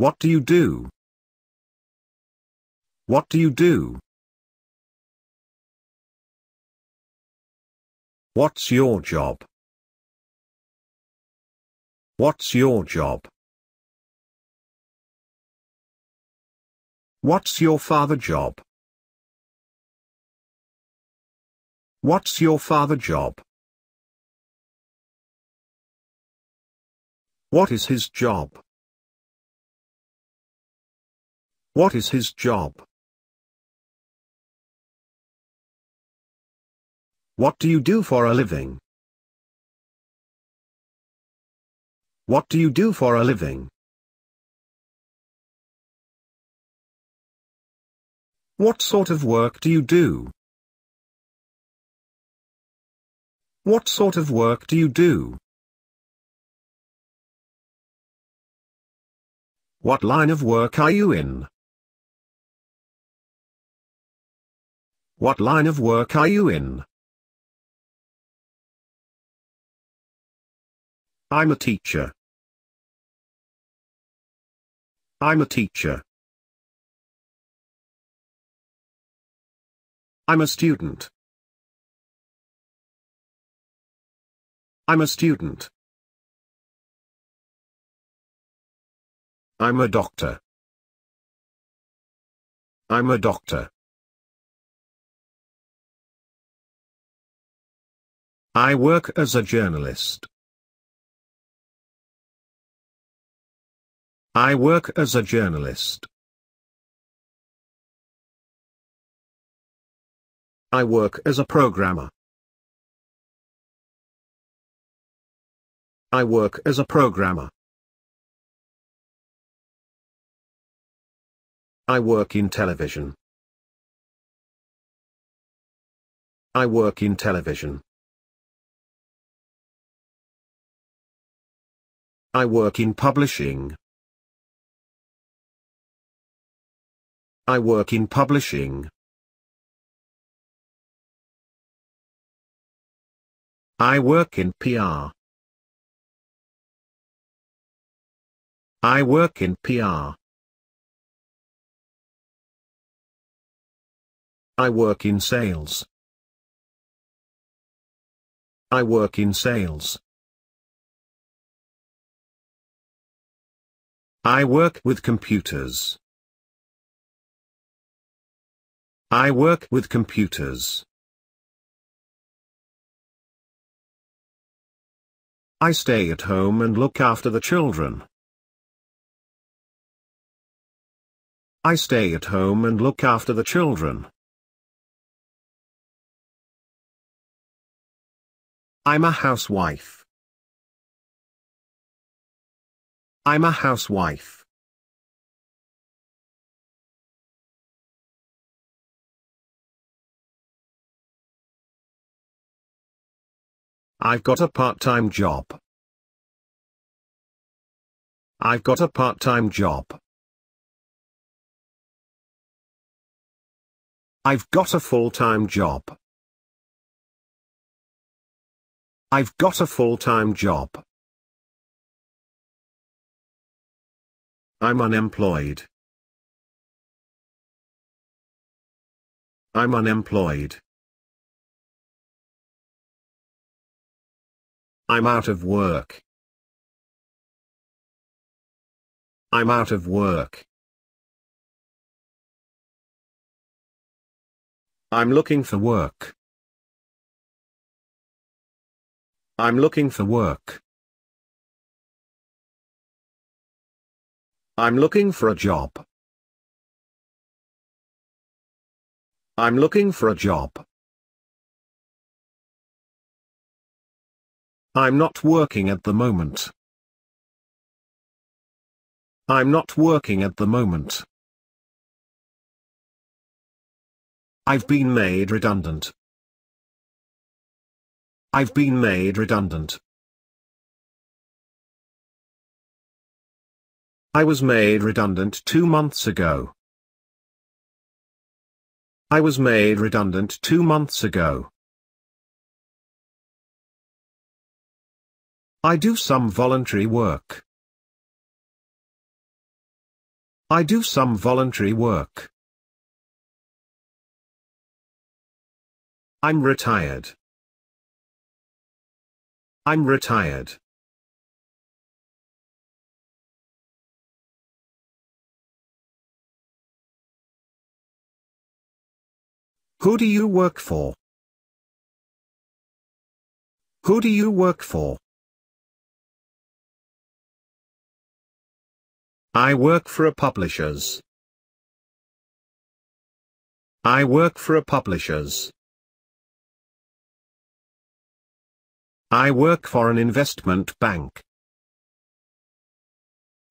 What do you do? What do you do? What's your job? What's your job? What's your father job? What's your father job? What is his job? What is his job? What do you do for a living? What do you do for a living? What sort of work do you do? What sort of work do you do? What line of work are you in? What line of work are you in? I'm a teacher. I'm a teacher. I'm a student. I'm a student. I'm a doctor. I'm a doctor. I work as a journalist. I work as a journalist. I work as a programmer. I work as a programmer. I work in television. I work in television. I work in publishing. I work in publishing. I work in PR. I work in PR. I work in sales. I work in sales. I work with computers. I work with computers. I stay at home and look after the children. I stay at home and look after the children. I'm a housewife. I'm a housewife. I've got a part-time job. I've got a part-time job. I've got a full-time job. I've got a full-time job. I'm unemployed. I'm unemployed. I'm out of work. I'm out of work. I'm looking for work. I'm looking for work. I'm looking for a job. I'm looking for a job. I'm not working at the moment. I'm not working at the moment. I've been made redundant. I've been made redundant. I was made redundant two months ago. I was made redundant two months ago. I do some voluntary work. I do some voluntary work. I'm retired. I'm retired. Who do you work for? Who do you work for? I work for a publishers. I work for a publishers. I work for an investment bank.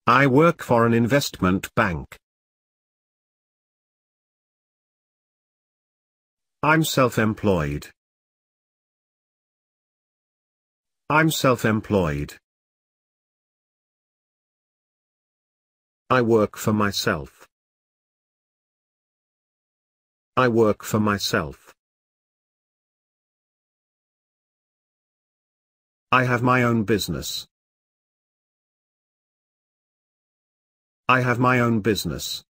I work for an investment bank. I'm self-employed. I'm self-employed. I work for myself. I work for myself. I have my own business. I have my own business.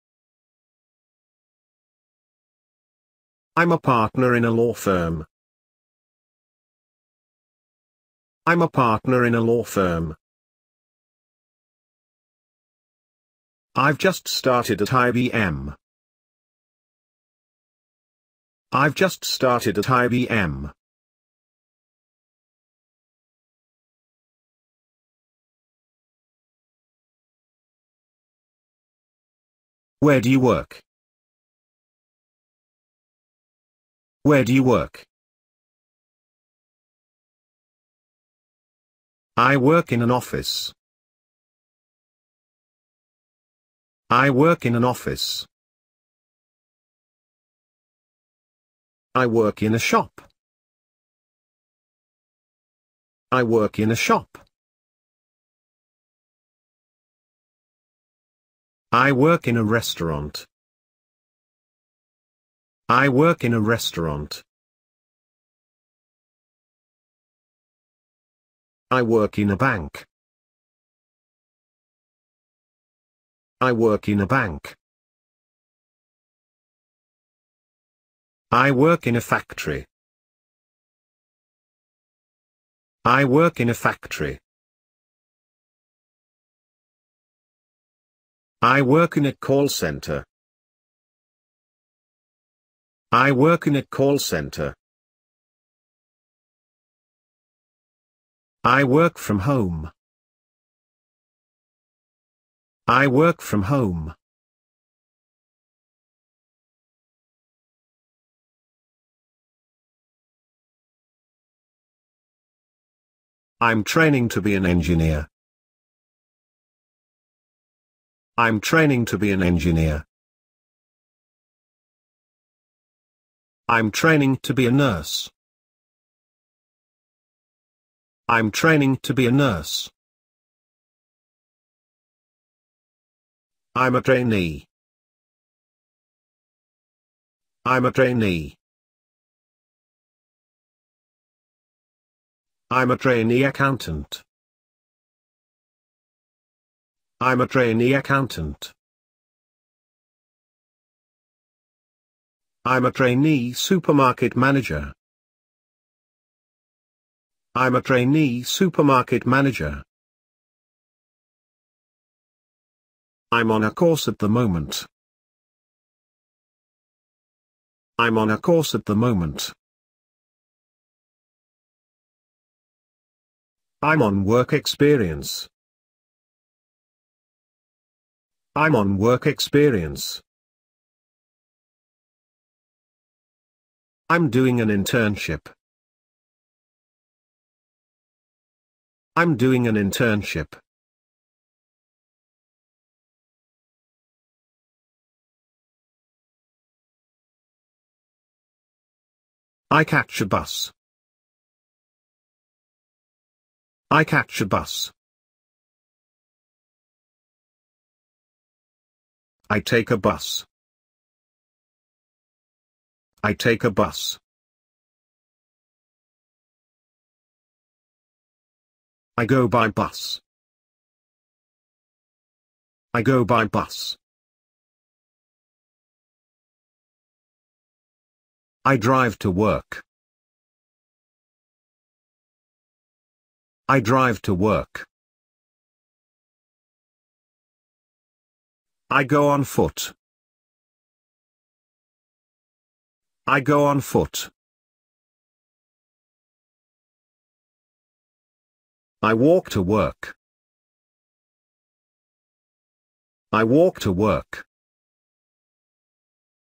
I'm a partner in a law firm. I'm a partner in a law firm. I've just started at IBM. I've just started at IBM. Where do you work? Where do you work? I work in an office. I work in an office. I work in a shop. I work in a shop. I work in a restaurant. I work in a restaurant. I work in a bank. I work in a bank. I work in a factory. I work in a factory. I work in a call center. I work in a call center. I work from home. I work from home. I'm training to be an engineer. I'm training to be an engineer. I'm training to be a nurse. I'm training to be a nurse. I'm a trainee. I'm a trainee. I'm a trainee accountant. I'm a trainee accountant. I'm a trainee supermarket manager. I'm a trainee supermarket manager. I'm on a course at the moment. I'm on a course at the moment. I'm on work experience. I'm on work experience. I'm doing an internship. I'm doing an internship. I catch a bus. I catch a bus. I take a bus. I take a bus. I go by bus. I go by bus. I drive to work. I drive to work. I go on foot. I go on foot. I walk to work. I walk to work.